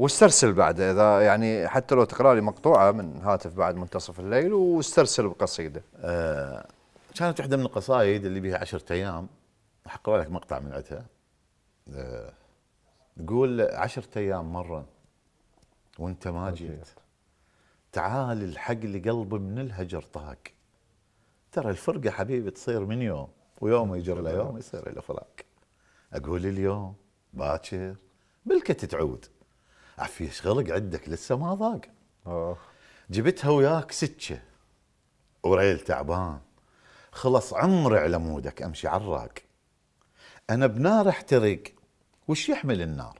واسترسل بعد اذا يعني حتى لو تقرا لي مقطوعه من هاتف بعد منتصف الليل واسترسل بقصيده. آه كانت واحده من القصايد اللي بها عشرة ايام حقرا لك مقطع من عندها. آه تقول عشرة ايام مره وانت ما جيت تعال الحق لقلبي من الهجر طاق ترى الفرقه حبيبي تصير من يوم ويوم يجر له يوم يصير له فراق اقول اليوم باكر بالك تعود عفي غلق عندك لسه ما ضاق جبتها وياك سكه وريل تعبان خلص عمري على مودك امشي عراق انا بنار احترق وش يحمل النار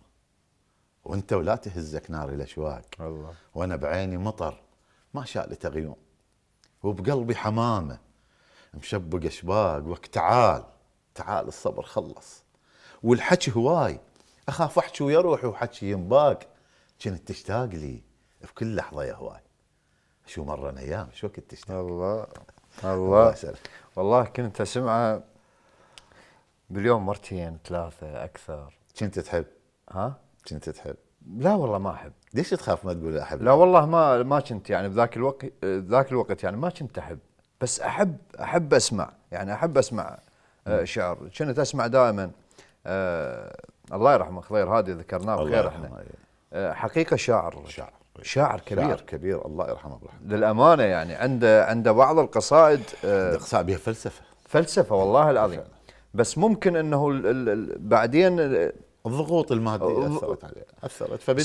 وانت ولا تهزك نار الاشواق الله وانا بعيني مطر ما شالته غيوم وبقلبي حمامه مشبق اشباق وك تعال تعال الصبر خلص والحكي هواي اخاف احكي ويروح وحكي ينباق كنت تشتاق لي في كل لحظه يا هواي شو مرة ايام شو كنت تشتاق الله الله والله كنت اسمعه باليوم مرتين ثلاثه اكثر كنت تحب ها كنت تحب لا والله ما احب ليش تخاف ما تقول احب لا والله ما ما كنت يعني بذاك الوقت ذاك الوقت يعني ما كنت احب بس احب احب اسمع يعني احب اسمع آه، شعر كنت اسمع دائما آه الله يرحمه خضير هادي ذكرناه بخير احنا إيه. آه، حقيقه شاعر شاعر شاعر كبير شاعر كبير الله يرحمه برحمه للامانه يعني عنده عنده بعض القصائد آه، القصائد بها فلسفه فلسفه والله العظيم بس ممكن انه بعدين آه، الضغوط الماديه اثرت عليه اثرت